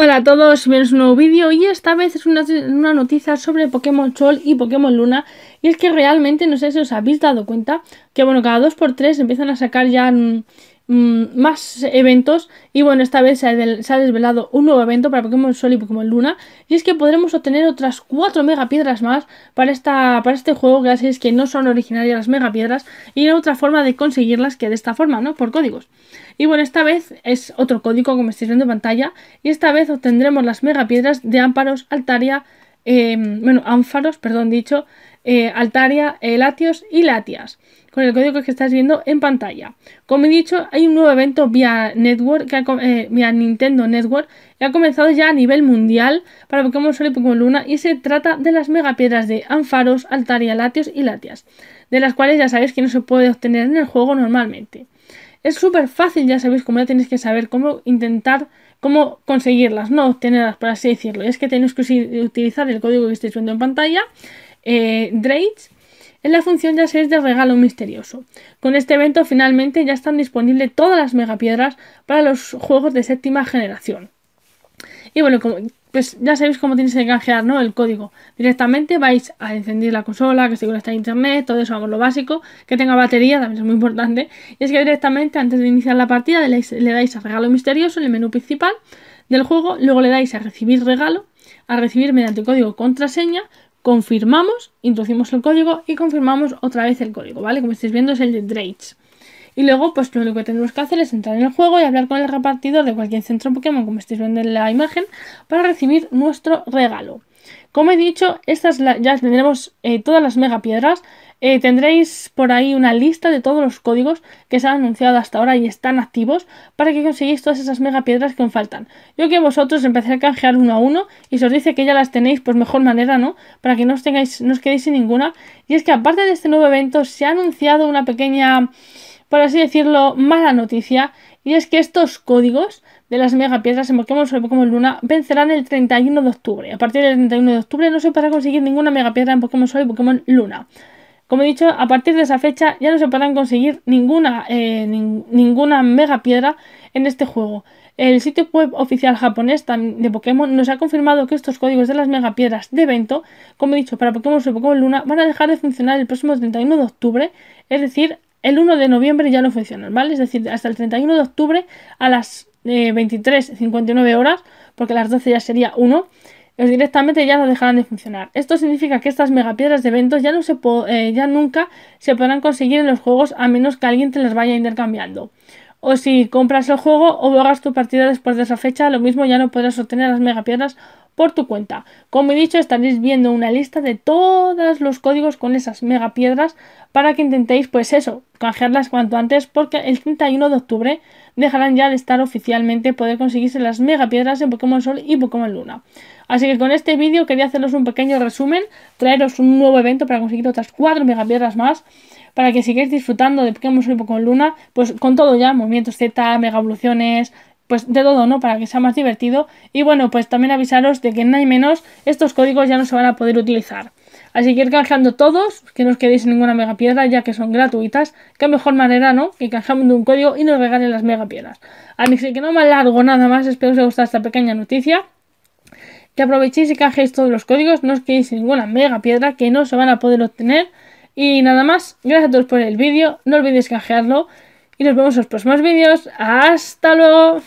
Hola a todos, bienvenidos a un nuevo vídeo y esta vez es una, noticia sobre Pokémon Sol y Pokémon Luna y es que realmente, no sé si os habéis dado cuenta, que bueno, cada 2x3 empiezan a sacar ya mm, Mm, más eventos. Y bueno, esta vez se ha, desvelado un nuevo evento para Pokémon Sol y Pokémon Luna. Y es que podremos obtener otras 4 megapiedras más para, esta, para este juego. Que así es que no son originarias las megapiedras. Y hay otra forma de conseguirlas que de esta forma, ¿no? Por códigos. Y bueno, esta vez es otro código como estáis viendo en pantalla. Y esta vez obtendremos las megapiedras de Amparos, Altaria, Em, bueno, ánfaros, perdón, dicho, eh, altaria, eh, latios y latias, con el código que estáis viendo en pantalla. Como he dicho, hay un nuevo evento vía Network, eh, Nintendo Network, que ha comenzado ya a nivel mundial para Pokémon Sol y Pokémon Luna, y se trata de las megapiedras de ánfaros, altaria, latios y latias, de las cuales ya sabéis que no se puede obtener en el juego normalmente. Es súper fácil, ya sabéis cómo ya tenéis que saber cómo intentar, cómo conseguirlas, no obtenerlas, por así decirlo. Y es que tenéis que utilizar el código que estáis viendo en pantalla, eh, en la función ya sabéis de regalo misterioso. Con este evento finalmente ya están disponibles todas las megapiedras para los juegos de séptima generación. Y bueno, como, pues ya sabéis cómo tienes que canjear el código. Directamente vais a encender la consola, que seguro está en internet, todo eso, vamos, lo básico. Que tenga batería, también es muy importante. Y es que directamente antes de iniciar la partida le dais, le a regalo misterioso en el menú principal del juego, luego le dais a recibir regalo, a recibir mediante código contraseña, confirmamos, introducimos el código y confirmamos otra vez el código, ¿vale? Como estáis viendo es el de Drake. Y luego, pues lo único que tenemos que hacer es entrar en el juego y hablar con el repartidor de cualquier centro Pokémon, como estáis viendo en la imagen, para recibir nuestro regalo. Como he dicho, estas ya tendremos eh, todas las megapiedras. Eh, tendréis por ahí una lista de todos los códigos que se han anunciado hasta ahora y están activos para que conseguís todas esas megapiedras que os faltan. Yo que vosotros empecéis a canjear uno a uno y se os dice que ya las tenéis, pues mejor manera, ¿no? Para que no os, tengáis, no os quedéis sin ninguna. Y es que aparte de este nuevo evento, se ha anunciado una pequeña por así decirlo, mala noticia, y es que estos códigos de las megapiedras en Pokémon Sol y Pokémon Luna vencerán el 31 de octubre. A partir del 31 de octubre no se podrá conseguir ninguna megapiedra en Pokémon Sol y Pokémon Luna. Como he dicho, a partir de esa fecha ya no se podrán conseguir ninguna, eh, ninguna megapiedra en este juego. El sitio web oficial japonés de Pokémon nos ha confirmado que estos códigos de las megapiedras de evento, como he dicho, para Pokémon Sol y Pokémon Luna, van a dejar de funcionar el próximo 31 de octubre, es decir, el 1 de noviembre ya no funcionan, ¿vale? Es decir, hasta el 31 de octubre a las 23.59 eh, horas, porque las 12 ya sería 1, pues directamente ya no dejarán de funcionar. Esto significa que estas megapiedras de eventos ya, no se eh, ya nunca se podrán conseguir en los juegos a menos que alguien te las vaya intercambiando. O si compras el juego o hagas tu partida después de esa fecha, lo mismo ya no podrás obtener las megapiedras por tu cuenta. Como he dicho, estaréis viendo una lista de todos los códigos con esas mega piedras para que intentéis, pues eso, canjearlas cuanto antes porque el 31 de octubre dejarán ya de estar oficialmente poder conseguirse las mega piedras en Pokémon Sol y Pokémon Luna. Así que con este vídeo quería haceros un pequeño resumen, traeros un nuevo evento para conseguir otras 4 megapiedras más, para que sigáis disfrutando de Pokémon Sol y Pokémon Luna, pues con todo ya, movimientos Z, mega evoluciones, pues de todo, ¿no? Para que sea más divertido. Y bueno, pues también avisaros de que nada hay menos estos códigos ya no se van a poder utilizar. Así que ir canjeando todos, que no os quedéis en ninguna mega piedra ya que son gratuitas. Qué mejor manera, ¿no? Que canjeamos de un código y nos regalen las mega piedras Así que no me alargo nada más, espero que os haya gustado esta pequeña noticia. Que aprovechéis y canjeéis todos los códigos, no os quedéis en ninguna piedra que no se van a poder obtener. Y nada más, gracias a todos por el vídeo, no olvidéis canjearlo. Y nos vemos en los próximos vídeos. ¡Hasta luego!